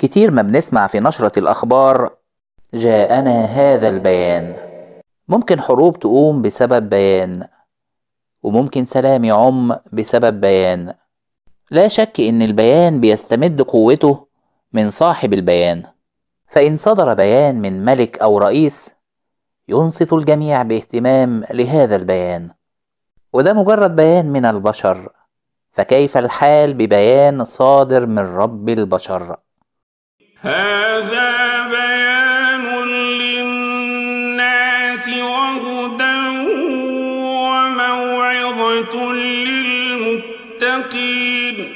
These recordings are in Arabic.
كتير ما بنسمع في نشرة الأخبار جاءنا هذا البيان ممكن حروب تقوم بسبب بيان وممكن سلام يعم بسبب بيان لا شك إن البيان بيستمد قوته من صاحب البيان فإن صدر بيان من ملك أو رئيس ينصت الجميع باهتمام لهذا البيان وده مجرد بيان من البشر فكيف الحال ببيان صادر من رب البشر هذا بيان للناس وهدى وموعظة للمتقين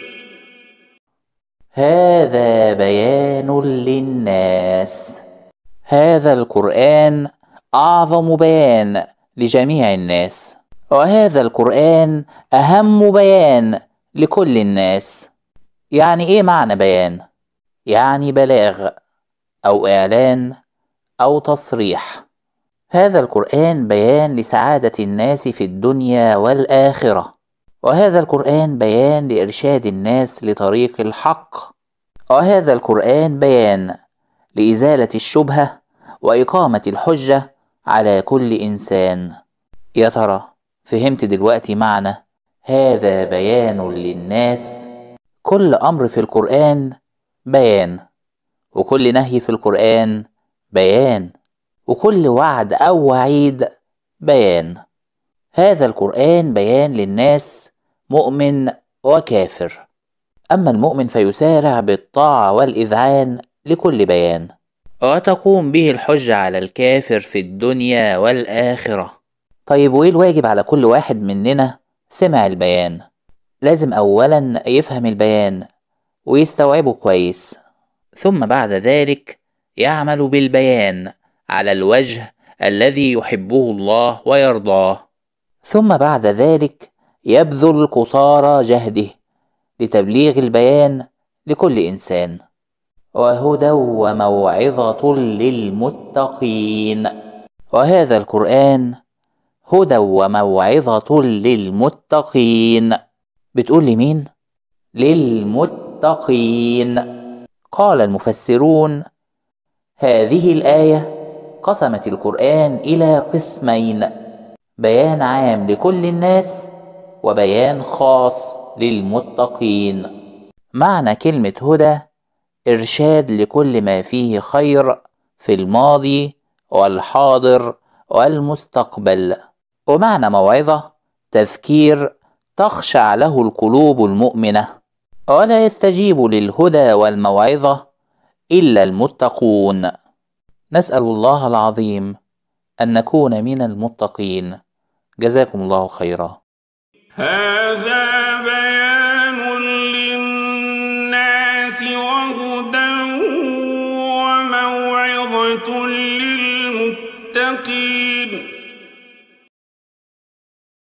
هذا بيان للناس هذا القرآن أعظم بيان لجميع الناس وهذا القرآن أهم بيان لكل الناس يعني إيه معنى بيان؟ يعني بلاغ أو إعلان أو تصريح هذا القرآن بيان لسعادة الناس في الدنيا والآخرة وهذا القرآن بيان لإرشاد الناس لطريق الحق وهذا القرآن بيان لإزالة الشبهة وإقامة الحجة على كل إنسان يا ترى فهمت دلوقتي معنى هذا بيان للناس كل أمر في القرآن بيان وكل نهي في القرآن بيان وكل وعد أو وعيد بيان هذا القرآن بيان للناس مؤمن وكافر أما المؤمن فيسارع بالطاعة والإذعان لكل بيان وتقوم به الحجة على الكافر في الدنيا والآخرة طيب وإيه الواجب على كل واحد مننا سمع البيان؟ لازم أولا يفهم البيان ويستوعبه كويس ثم بعد ذلك يعمل بالبيان على الوجه الذي يحبه الله ويرضاه ثم بعد ذلك يبذل قصارى جهده لتبليغ البيان لكل انسان وهدى وموعظه للمتقين وهذا القران هدى وموعظه للمتقين بتقول لمين للمتقين المتقين قال المفسرون هذه الايه قسمت القران الى قسمين بيان عام لكل الناس وبيان خاص للمتقين معنى كلمه هدى ارشاد لكل ما فيه خير في الماضي والحاضر والمستقبل ومعنى موعظه تذكير تخشع له القلوب المؤمنه ولا يستجيب للهدى والموعظة إلا المتقون نسأل الله العظيم أن نكون من المتقين جزاكم الله خيرا هذا بيان للناس وهدى وموعظة للمتقين